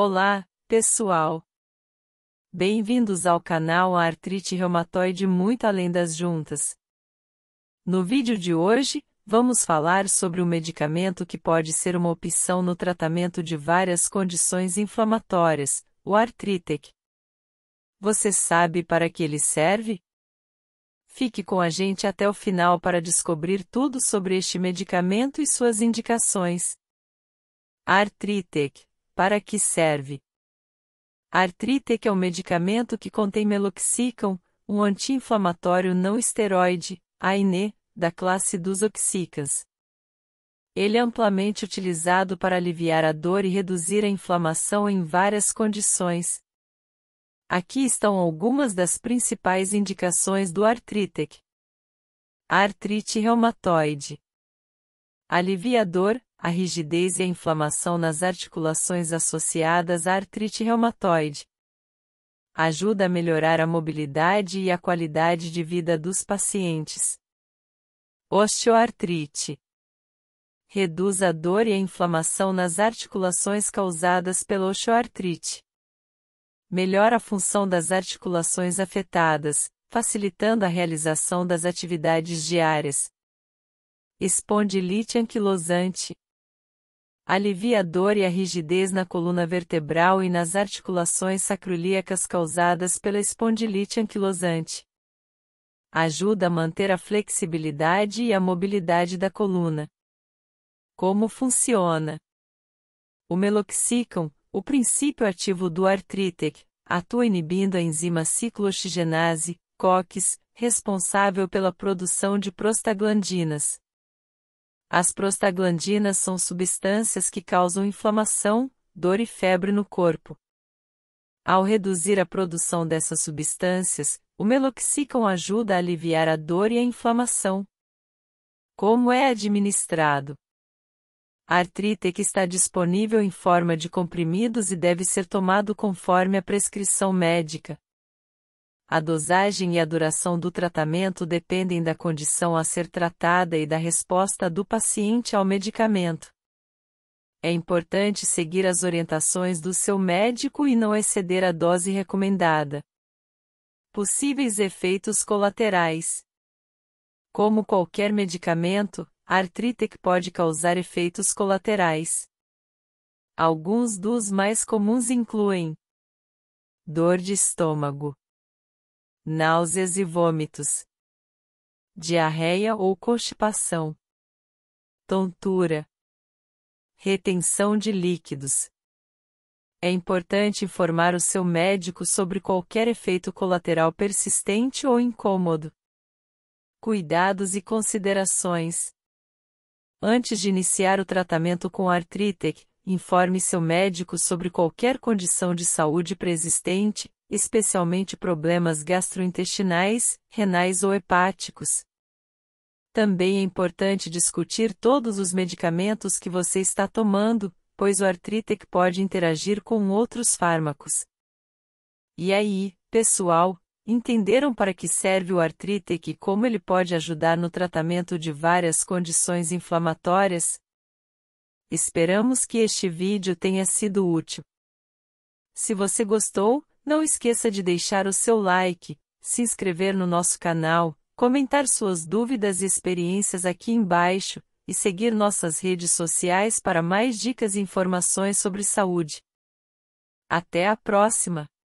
Olá, pessoal! Bem-vindos ao canal Artrite Reumatoide Muito Além das Juntas. No vídeo de hoje, vamos falar sobre um medicamento que pode ser uma opção no tratamento de várias condições inflamatórias, o Artritec. Você sabe para que ele serve? Fique com a gente até o final para descobrir tudo sobre este medicamento e suas indicações. Artritec para que serve? Artritec é um medicamento que contém meloxicam, um anti-inflamatório não esteroide, AINE, da classe dos oxicas. Ele é amplamente utilizado para aliviar a dor e reduzir a inflamação em várias condições. Aqui estão algumas das principais indicações do Artritec. artrite reumatoide. Alivia a dor, a rigidez e a inflamação nas articulações associadas à artrite reumatoide. Ajuda a melhorar a mobilidade e a qualidade de vida dos pacientes. Osteoartrite reduz a dor e a inflamação nas articulações causadas pela osteoartrite. Melhora a função das articulações afetadas, facilitando a realização das atividades diárias. Espondilite anquilosante alivia a dor e a rigidez na coluna vertebral e nas articulações sacroiliacas causadas pela espondilite anquilosante. Ajuda a manter a flexibilidade e a mobilidade da coluna. Como funciona? O meloxicam, o princípio ativo do artritec, atua inibindo a enzima ciclooxigenase, COX, responsável pela produção de prostaglandinas. As prostaglandinas são substâncias que causam inflamação, dor e febre no corpo. Ao reduzir a produção dessas substâncias, o meloxicam ajuda a aliviar a dor e a inflamação. Como é administrado? A Artritec está disponível em forma de comprimidos e deve ser tomado conforme a prescrição médica. A dosagem e a duração do tratamento dependem da condição a ser tratada e da resposta do paciente ao medicamento. É importante seguir as orientações do seu médico e não exceder a dose recomendada. Possíveis efeitos colaterais: Como qualquer medicamento, a pode causar efeitos colaterais. Alguns dos mais comuns incluem dor de estômago, náuseas e vômitos, diarreia ou constipação, tontura, retenção de líquidos. É importante informar o seu médico sobre qualquer efeito colateral persistente ou incômodo. Cuidados e considerações. Antes de iniciar o tratamento com Artritec, informe seu médico sobre qualquer condição de saúde preexistente, especialmente problemas gastrointestinais, renais ou hepáticos. Também é importante discutir todos os medicamentos que você está tomando, pois o Artritec pode interagir com outros fármacos. E aí, pessoal, entenderam para que serve o Artritec e como ele pode ajudar no tratamento de várias condições inflamatórias? Esperamos que este vídeo tenha sido útil. Se você gostou, não esqueça de deixar o seu like, se inscrever no nosso canal, comentar suas dúvidas e experiências aqui embaixo e seguir nossas redes sociais para mais dicas e informações sobre saúde. Até a próxima!